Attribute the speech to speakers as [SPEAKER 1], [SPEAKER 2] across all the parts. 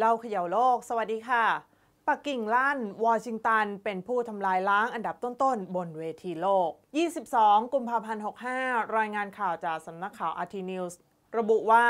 [SPEAKER 1] เราเขย่าโลก สวัสดีค่ะ ปักกิ่งลั่นวอชิงตัน เป็นผู้ทำลายล้างอันดับต้นๆบนเวทีโลก 22 กุมภาพันธ์ 65 รายงานข่าวจากสำนักข่าวอาร์ทีนิวส์ระบุว่า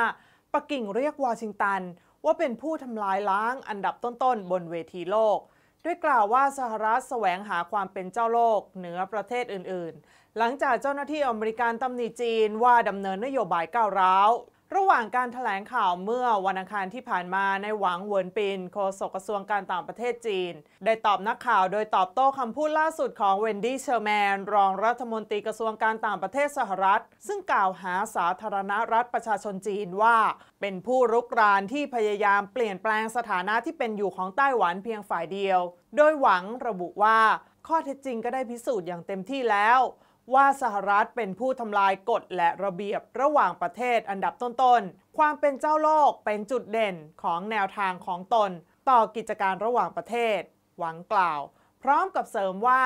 [SPEAKER 1] ปักกิ่งเรียกวอชิงตันว่าเป็นผู้ทำลายล้างอันดับต้นๆบนเวทีโลก ด้วยกล่าวว่าสหรัฐแสวงหาความเป็นเจ้าโลกเหนือประเทศอื่นๆ หลังจากเจ้าหน้าที่อเมริกันตำหนิจีนว่าดำเนินนโยบายก้าวร้าวระหว่างการถแถลงข่าวเมื่อวันอังคารที่ผ่านมาในหวังเวินปินโฆษกกระทรวงการต่างประเทศจีน ได้ตอบนักข่าวโดยตอบโต้คำพูดล่าสุดของเวนดี้เชอร์แมน รองรัฐมนตรีกระทรวงการต่างประเทศสหรัฐ ซึ่งกล่าวหาสาธารณรัฐประชาชนจีนว่าเป็นผู้รุกรานที่พยายามเปลี่ยนแปลงสถานะที่เป็นอยู่ของไต้หวันเพียงฝ่ายเดียว โดยหวังระบุว่า ข้อเท็จจริงก็ได้พิสูจน์อย่างเต็มที่แล้วว่าสหรัฐเป็นผู้ทำลายกฎและระเบียบระหว่างประเทศอันดับต้น ๆ ความเป็นเจ้าโลกเป็นจุดเด่นของแนวทางของตน ต่อกิจการระหว่างประเทศ หวังกล่าว พร้อมกับเสริมว่า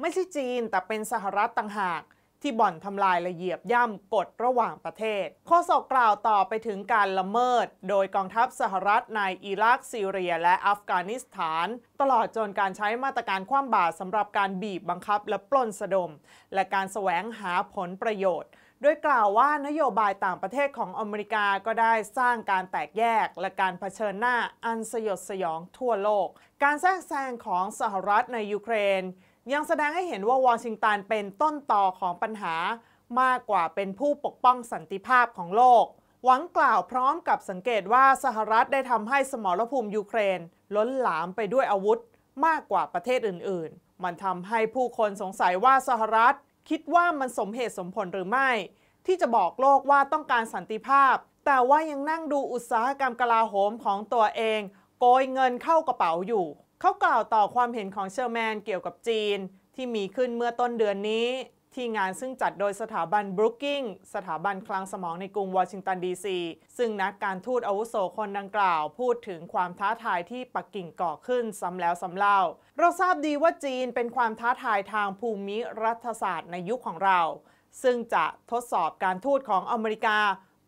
[SPEAKER 1] ไม่ใช่จีนแต่เป็นสหรัฐต่างหากที่บ่อนทำลายและเหยียบย่ำกฎระหว่างประเทศโฆษกกล่าวต่อไปถึงการละเมิดโดยกองทัพสหรัฐในอิรัก ซีเรียและอัฟกานิสถาน ตลอดจนการใช้มาตรการคว่ำบาตรสำหรับการบีบบังคับและปล้นสะดม และการแสวงหาผลประโยชน์ โดยกล่าวว่านโยบายต่างประเทศของอเมริกาก็ได้สร้างการแตกแยก และการเผชิญหน้าอันสยดสยองทั่วโลก การแทรกแซงของสหรัฐในยูเครนยังแสดงให้เห็นว่าวอชิงตันเป็นต้นต่อของปัญหา มากกว่าเป็นผู้ปกป้องสันติภาพของโลก หวังกล่าวพร้อมกับสังเกตว่าสหรัฐได้ทำให้สมรภูมิยูเครน ล้นหลามไปด้วยอาวุธมากกว่าประเทศอื่นๆ มันทำให้ผู้คนสงสัยว่าสหรัฐคิดว่ามันสมเหตุสมผลหรือไม่ ที่จะบอกโลกว่าต้องการสันติภาพ แต่ว่ายังนั่งดูอุตสาหกรรมกลาโหมของตัวเอง โกยเงินเข้ากระเป๋าอยู่เขากล่าวต่อความเห็นของเชอร์แมนเกี่ยวกับจีน ที่มีขึ้นเมื่อต้นเดือนนี้ ที่งานซึ่งจัดโดยสถาบันบรูกิงสถาบันคลังสมองในกรุงวอชิงตันดีซีซึ่งนักการทูตอาวุโสคนดังกล่าว พูดถึงความท้าทายที่ปักกิ่งก่อขึ้น ซ้ำแล้วซ้ำเล่า เราทราบดีว่าจีนเป็นความท้าทายทางภูมิรัฐศาสตร์ในยุคของเรา ซึ่งจะทดสอบการทูตของอเมริกา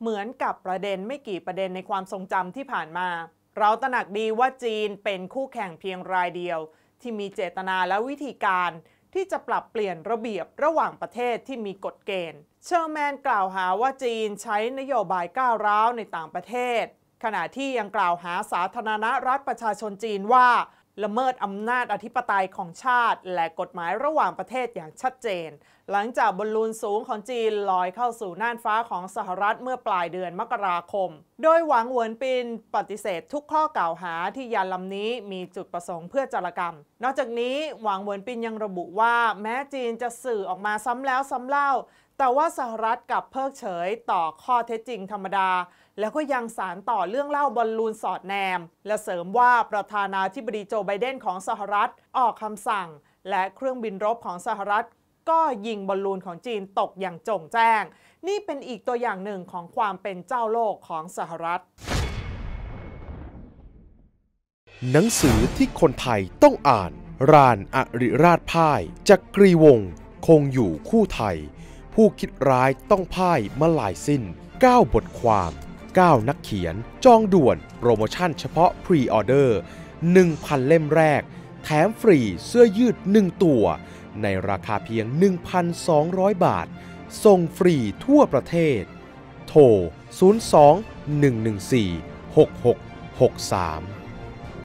[SPEAKER 1] เหมือนกับประเด็นไม่กี่ประเด็นในความทรงจำที่ผ่านมาเราตระหนักดีว่าจีนเป็นคู่แข่งเพียงรายเดียว ที่มีเจตนาและวิธีการ ที่จะปรับเปลี่ยนระเบียบระหว่างประเทศที่มีกฎเกณฑ์ เชอร์แมนกล่าวหาว่าจีนใช้นโยบายก้าวร้าวในต่างประเทศ ขณะที่ยังกล่าวหาสาธารณรัฐ ประชาชนจีนว่าละเมิดอำนาจอธิปไตยของชาติ และกฎหมายระหว่างประเทศอย่างชัดเจน หลังจากบอลลูนสูงของจีนลอยเข้าสู่น่านฟ้าของสหรัฐเมื่อปลายเดือนมกราคม โดยหวังเหวินปินปฏิเสธทุกข้อกล่าวหาที่ยานลำนี้มีจุดประสงค์เพื่อจารกรรม นอกจากนี้หวังเหวินปินยังระบุว่า แม้จีนจะสื่อออกมาซ้ำแล้วซ้ำเล่าแต่ว่าสหรัฐกับเพิกเฉยต่อข้อเท็จจริงธรรมดา แล้วก็ยังสารต่อเรื่องเล่าบอลลูนสอดแนมและเสริมว่าประธานาธิบดีโจไบเดนของสหรัฐออกคำสั่งและเครื่องบินรบของสหรัฐก็ยิงบอลลูนของจีนตกอย่างจงแจ้ง นี่เป็นอีกตัวอย่างหนึ่งของความเป็นเจ้าโลกของสหรัฐ
[SPEAKER 2] หนังสือที่คนไทยต้องอ่าน รานอริราชพ่ายจักกรีวงคงอยู่คู่ไทยผู้คิดร้ายต้องพ่ายมาหลายสิ้น 9 บทความ 9 นักเขียนจองด่วนโปรโมชั่นเฉพาะพรีออเดอร์ 1,000 เล่มแรก แถมฟรีเสื้อยืด 1 ตัว ในราคาเพียง 1,200 บาทส่งฟรีทั่วประเทศ โทร02 114 6663